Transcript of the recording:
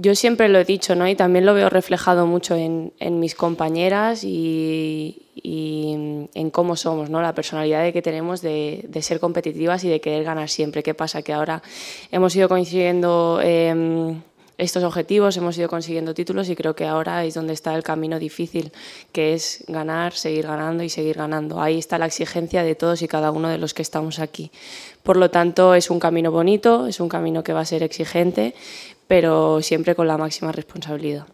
yo siempre lo he dicho, ¿no? Y también lo veo reflejado mucho en, mis compañeras y, en cómo somos, ¿no? La personalidad de que tenemos de, ser competitivas y de querer ganar siempre. ¿Qué pasa? Que ahora hemos ido coincidiendo eh, estos objetivos, hemos ido consiguiendo títulos y creo que ahora es donde está el camino difícil, que es ganar, seguir ganando y seguir ganando. Ahí está la exigencia de todos y cada uno de los que estamos aquí. Por lo tanto, es un camino bonito, es un camino que va a ser exigente, pero siempre con la máxima responsabilidad.